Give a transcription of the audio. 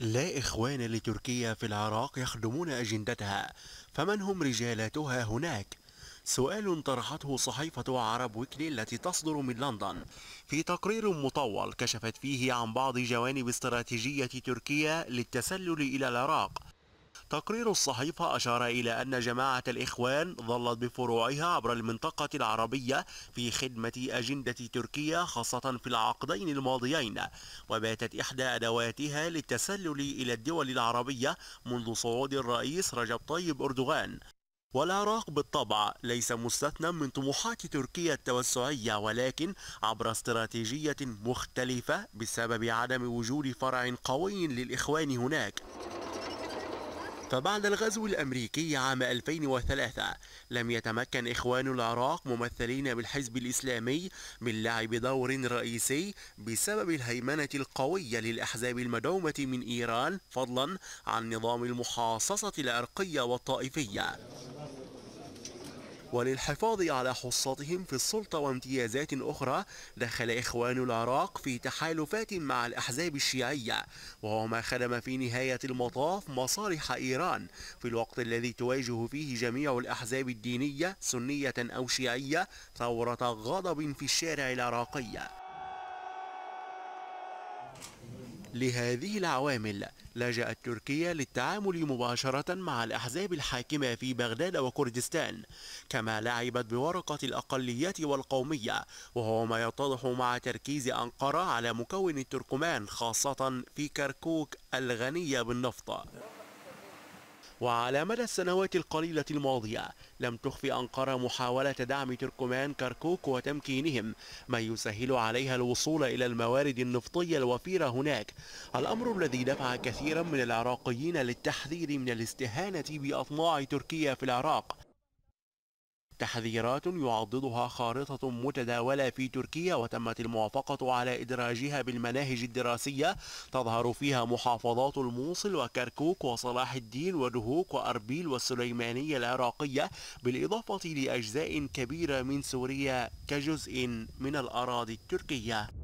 لا إخوان لتركيا في العراق يخدمون أجندتها فمن هم رجالاتها هناك؟ سؤال طرحته صحيفة عرب ويكلي التي تصدر من لندن في تقرير مطول كشفت فيه عن بعض جوانب استراتيجية تركيا للتسلل إلى العراق تقرير الصحيفة أشار إلى أن جماعة الإخوان ظلت بفروعها عبر المنطقة العربية في خدمة أجندة تركيا خاصة في العقدين الماضيين وباتت إحدى أدواتها للتسلل إلى الدول العربية منذ صعود الرئيس رجب طيب أردوغان والعراق بالطبع ليس مستثنى من طموحات تركيا التوسعية ولكن عبر استراتيجية مختلفة بسبب عدم وجود فرع قوي للإخوان هناك فبعد الغزو الأمريكي عام 2003 لم يتمكن إخوان العراق ممثلين بالحزب الإسلامي من لعب دور رئيسي بسبب الهيمنة القوية للأحزاب المدعومة من إيران فضلا عن نظام المحاصصة العرقية والطائفية وللحفاظ على حصتهم في السلطة وامتيازات أخرى دخل إخوان العراق في تحالفات مع الأحزاب الشيعية وهو ما خدم في نهاية المطاف مصالح إيران في الوقت الذي تواجه فيه جميع الأحزاب الدينية سنية أو شيعية ثورة غضب في الشارع العراقي لهذه العوامل لجأت تركيا للتعامل مباشرة مع الأحزاب الحاكمة في بغداد وكردستان كما لعبت بورقة الأقليات والقومية وهو ما يتضح مع تركيز أنقرة على مكون التركمان خاصة في كركوك الغنية بالنفط وعلى مدى السنوات القليلة الماضية لم تخفي أنقرة محاولة دعم تركمان كركوك وتمكينهم ما يسهل عليها الوصول إلى الموارد النفطية الوفيرة هناك الأمر الذي دفع كثيرا من العراقيين للتحذير من الاستهانة بأطماع تركيا في العراق تحذيرات يعضدها خارطة متداولة في تركيا وتمت الموافقة على إدراجها بالمناهج الدراسية تظهر فيها محافظات الموصل وكركوك وصلاح الدين ودهوك وأربيل والسليمانية العراقية بالإضافة لأجزاء كبيرة من سوريا كجزء من الأراضي التركية